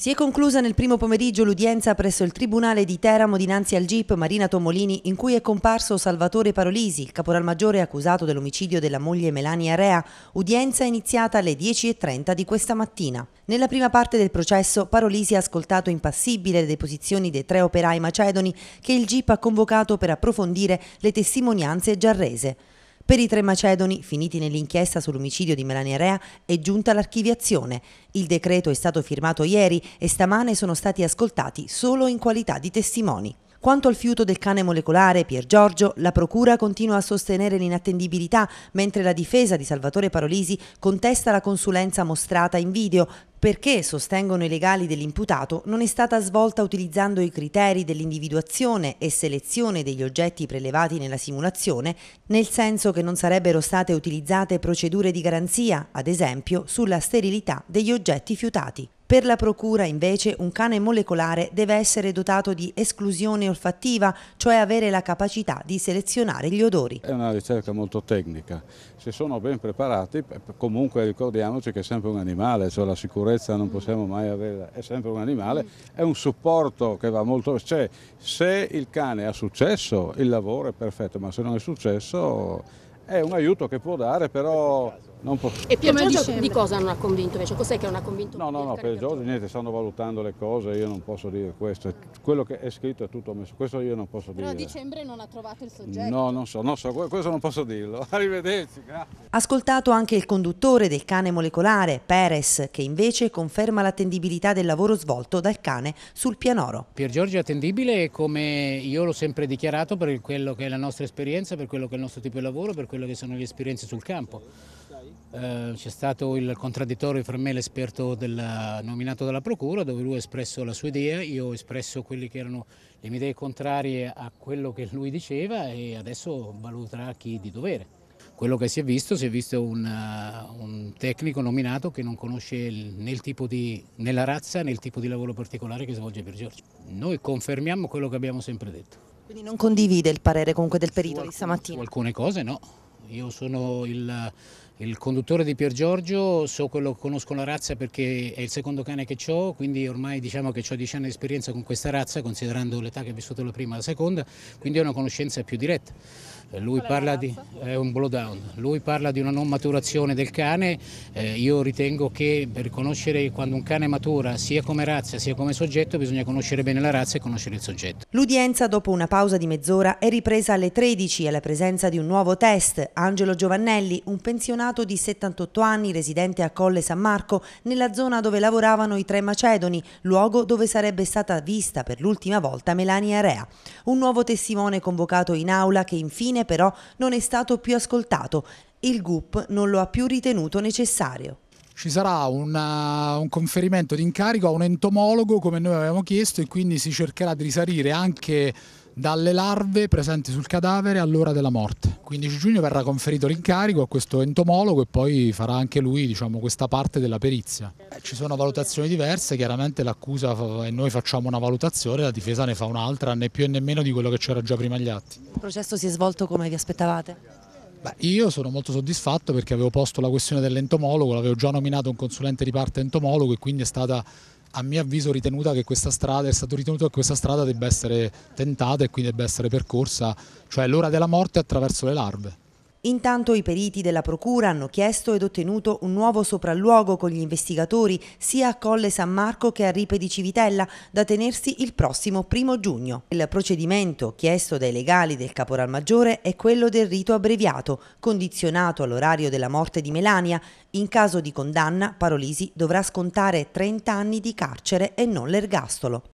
Si è conclusa nel primo pomeriggio l'udienza presso il Tribunale di Teramo dinanzi al GIP Marina Tomolini in cui è comparso Salvatore Parolisi, il caporalmaggiore accusato dell'omicidio della moglie Melania Rea, udienza iniziata alle 10.30 di questa mattina. Nella prima parte del processo Parolisi ha ascoltato impassibile le deposizioni dei tre operai macedoni che il GIP ha convocato per approfondire le testimonianze già giarrese. Per i tre macedoni, finiti nell'inchiesta sull'omicidio di Melania Rea, è giunta l'archiviazione. Il decreto è stato firmato ieri e stamane sono stati ascoltati solo in qualità di testimoni. Quanto al fiuto del cane molecolare Pier Giorgio, la Procura continua a sostenere l'inattendibilità, mentre la difesa di Salvatore Parolisi contesta la consulenza mostrata in video, perché, sostengono i legali dell'imputato, non è stata svolta utilizzando i criteri dell'individuazione e selezione degli oggetti prelevati nella simulazione, nel senso che non sarebbero state utilizzate procedure di garanzia, ad esempio sulla sterilità degli oggetti fiutati. Per la procura invece un cane molecolare deve essere dotato di esclusione olfattiva, cioè avere la capacità di selezionare gli odori. È una ricerca molto tecnica, se sono ben preparati eh, comunque ricordiamoci che è sempre un animale, cioè la sicurezza sicurezza non possiamo mai avere, è sempre un animale, è un supporto che va molto... Cioè, se il cane ha successo, il lavoro è perfetto, ma se non è successo è un aiuto che può dare, però non posso. E Piergiorgio di cosa non ha convinto invece? Cos'è che non ha convinto? No, no, no, Piergiorgio niente, stanno valutando le cose, io non posso dire questo. Quello che è scritto è tutto messo, questo io non posso Però dire. Però a dicembre non ha trovato il soggetto. No, non so, non so, questo non posso dirlo. Arrivederci, grazie. Ascoltato anche il conduttore del cane molecolare, Perez, che invece conferma l'attendibilità del lavoro svolto dal cane sul pianoro. Piergiorgio è attendibile come io l'ho sempre dichiarato per quello che è la nostra esperienza, per quello che è il nostro tipo di lavoro, per quello che sono le esperienze sul campo. Eh, c'è stato il contraddittorio fra me e l'esperto del, eh, nominato dalla Procura dove lui ha espresso la sua idea, io ho espresso quelle che erano le mie idee contrarie a quello che lui diceva e adesso valuterà chi di dovere. Quello che si è visto, si è visto un, eh, un tecnico nominato che non conosce né, il di, né la razza né il tipo di lavoro particolare che svolge per Giorgio. Noi confermiamo quello che abbiamo sempre detto. Quindi non condivide il parere comunque del perito di stamattina? Su alcune cose no. Io sono il il conduttore di Pier Giorgio, so quello, conosco la razza perché è il secondo cane che ho, quindi ormai diciamo che ho 10 anni di esperienza con questa razza, considerando l'età che ha vissuto la prima e la seconda, quindi è una conoscenza più diretta. Eh, lui parla, di, è un blowdown, lui parla di, una non maturazione del cane, eh, io ritengo che per conoscere quando un cane matura sia come razza sia come soggetto bisogna conoscere bene la razza e conoscere il soggetto. L'udienza dopo una pausa di mezz'ora è ripresa alle 13 alla presenza di un nuovo test. Angelo Giovannelli, un pensionato anzianato di 78 anni residente a Colle San Marco, nella zona dove lavoravano i tre macedoni, luogo dove sarebbe stata vista per l'ultima volta Melania Rea. Un nuovo testimone convocato in aula che infine però non è stato più ascoltato. Il GUP non lo ha più ritenuto necessario ci sarà una, uh, un conferimento di incarico a un entomologo come noi avevamo chiesto e quindi si cercherà di risalire anche dalle larve presenti sul cadavere all'ora della morte. 15 giugno verrà conferito l'incarico a questo entomologo e poi farà anche lui diciamo, questa parte della perizia. Eh, ci sono valutazioni diverse, chiaramente l'accusa e noi facciamo una valutazione, la difesa ne fa un'altra, né più né meno di quello che c'era già prima agli atti. Il processo si è svolto come vi aspettavate? Beh, io sono molto soddisfatto perché avevo posto la questione dell'entomologo, l'avevo già nominato un consulente di parte entomologo e quindi è stata a mio avviso ritenuta che questa strada, è stato ritenuto che questa strada debba essere tentata e quindi debba essere percorsa, cioè l'ora della morte attraverso le larve. Intanto i periti della Procura hanno chiesto ed ottenuto un nuovo sopralluogo con gli investigatori sia a Colle San Marco che a Ripe di Civitella da tenersi il prossimo primo giugno. Il procedimento chiesto dai legali del caporal maggiore è quello del rito abbreviato, condizionato all'orario della morte di Melania. In caso di condanna, Parolisi dovrà scontare 30 anni di carcere e non l'ergastolo.